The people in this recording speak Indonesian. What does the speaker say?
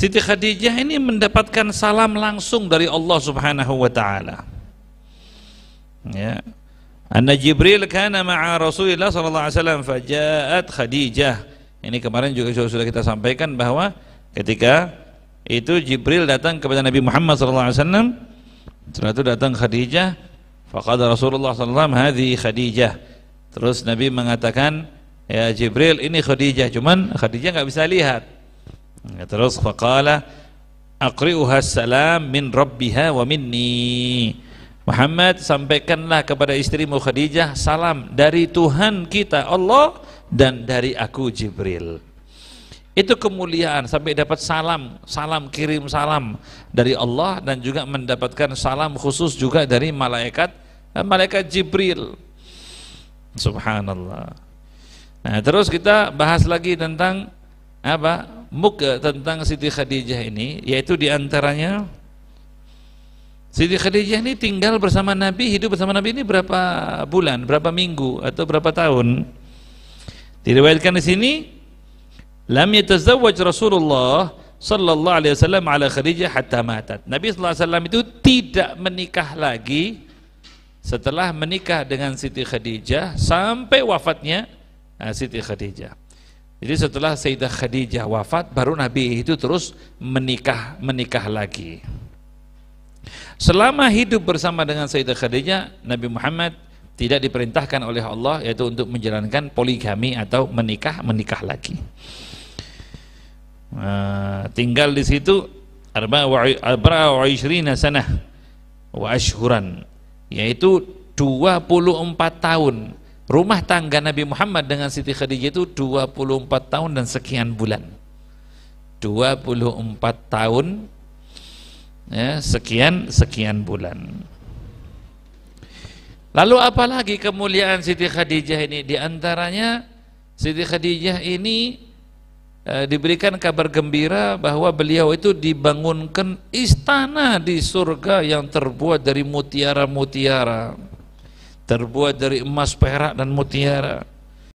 Siti Khadijah ini mendapatkan salam langsung dari Allah Subhanahu wa taala. Ya. Anna Jibril kana ma'a Rasulillah sallallahu alaihi wasallam faja'at Khadijah. Ini kemarin juga sudah kita sampaikan bahwa ketika itu Jibril datang kepada Nabi Muhammad sallallahu alaihi wasallam setelah itu datang Khadijah faqala Rasulullah sallallahu alaihi wasallam hadhi Khadijah. Terus Nabi mengatakan, "Ya Jibril, ini Khadijah." Cuman Khadijah nggak bisa lihat. Ya, terus faqala aqri'uha salam min rabbiha wa minni. Muhammad sampaikanlah kepada istrimu Khadijah salam dari Tuhan kita Allah dan dari aku Jibril. Itu kemuliaan sampai dapat salam, salam kirim salam dari Allah dan juga mendapatkan salam khusus juga dari malaikat eh, malaikat Jibril. Subhanallah. Nah, terus kita bahas lagi tentang apa? muka ya, tentang Siti Khadijah ini yaitu diantaranya Siti Khadijah ini tinggal bersama Nabi, hidup bersama Nabi ini berapa bulan, berapa minggu atau berapa tahun? Diriwayatkan di sini lam yatazawwaj Rasulullah sallallahu alaihi wasallam ala Khadijah hatta matat. Nabi sallallahu alaihi wasallam itu tidak menikah lagi setelah menikah dengan Siti Khadijah sampai wafatnya nah, Siti Khadijah. Jadi setelah Sayyidah Khadijah wafat, baru Nabi itu terus menikah menikah lagi. Selama hidup bersama dengan Sayyidah Khadijah, Nabi Muhammad tidak diperintahkan oleh Allah yaitu untuk menjalankan poligami atau menikah menikah lagi. Uh, tinggal di situ sanah wa yaitu 24 tahun Rumah tangga Nabi Muhammad dengan Siti Khadijah itu 24 tahun dan sekian bulan. 24 tahun ya, sekian sekian bulan. Lalu apalagi kemuliaan Siti Khadijah ini di antaranya Siti Khadijah ini e, diberikan kabar gembira bahwa beliau itu dibangunkan istana di surga yang terbuat dari mutiara-mutiara terbuat dari emas, perak dan mutiara.